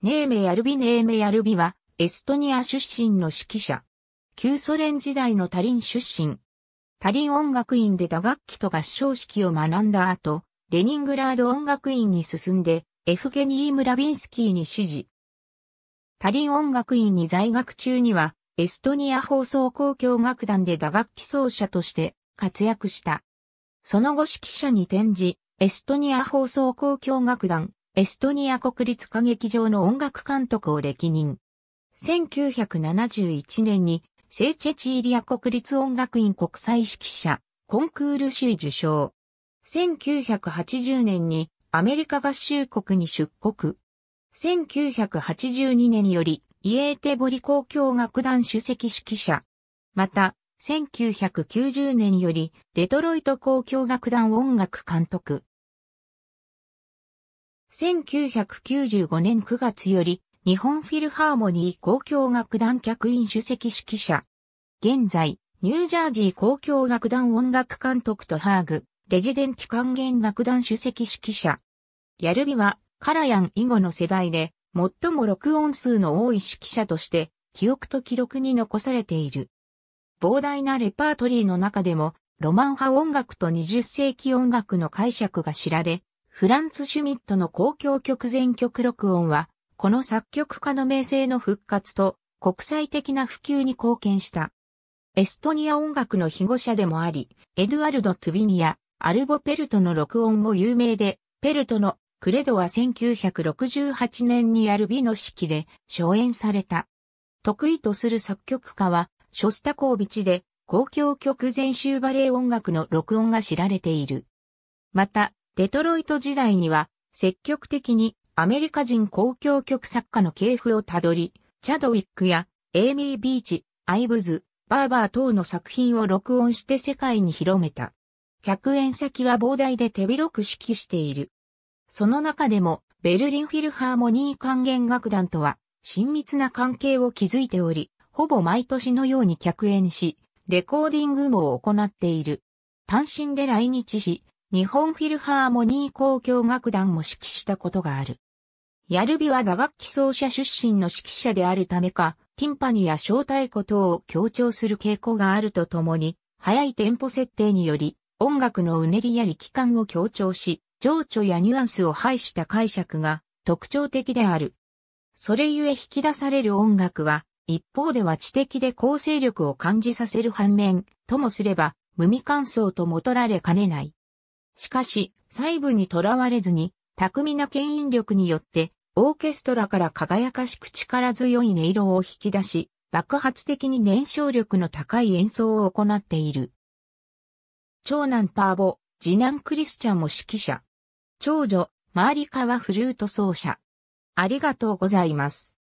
ネーメヤルビネーメヤルビは、エストニア出身の指揮者。旧ソ連時代のタリン出身。タリン音楽院で打楽器と合唱式を学んだ後、レニングラード音楽院に進んで、エフゲニー・ムラビンスキーに指示。タリン音楽院に在学中には、エストニア放送交響楽団で打楽器奏者として活躍した。その後指揮者に転じ、エストニア放送交響楽団、エストニア国立歌劇場の音楽監督を歴任。1971年に、セーチェチーリア国立音楽院国際指揮者、コンクール首位受賞。1980年に、アメリカ合衆国に出国。1982年より、イエーテボリ交響楽団首席指揮者。また、1990年より、デトロイト交響楽団音楽監督。1995年9月より、日本フィルハーモニー交響楽団客員主席指揮者。現在、ニュージャージー交響楽団音楽監督とハーグ、レジデンィ還弦楽団主席指揮者。ヤルビは、カラヤン以後の世代で、最も録音数の多い指揮者として、記憶と記録に残されている。膨大なレパートリーの中でも、ロマン派音楽と20世紀音楽の解釈が知られ、フランツ・シュミットの公共曲全曲録音は、この作曲家の名声の復活と国際的な普及に貢献した。エストニア音楽の庇護者でもあり、エドゥアルド・トゥビニア、アルボ・ペルトの録音も有名で、ペルトのクレドは1968年にアルビの式で初演された。得意とする作曲家は、ショスタコービチで、公共曲全集バレエ音楽の録音が知られている。また、デトロイト時代には積極的にアメリカ人公共曲作家の系譜をたどり、チャドウィックやエイミー・ビーチ、アイブズ、バーバー等の作品を録音して世界に広めた。客演先は膨大で手広く指揮している。その中でも、ベルリンフィルハーモニー管弦楽団とは、親密な関係を築いており、ほぼ毎年のように客演し、レコーディングも行っている。単身で来日し、日本フィルハーモニー交響楽団も指揮したことがある。ヤルビは打楽器奏者出身の指揮者であるためか、ティンパニや小太鼓等を強調する傾向があるとともに、早いテンポ設定により、音楽のうねりや力感を強調し、情緒やニュアンスを排した解釈が特徴的である。それゆえ引き出される音楽は、一方では知的で構成力を感じさせる反面、ともすれば、無味乾燥ともとられかねない。しかし、細部にとらわれずに、巧みな牽引力によって、オーケストラから輝かしく力強い音色を引き出し、爆発的に燃焼力の高い演奏を行っている。長男パーボ、次男クリスチャンも指揮者。長女、マーリカはフルート奏者。ありがとうございます。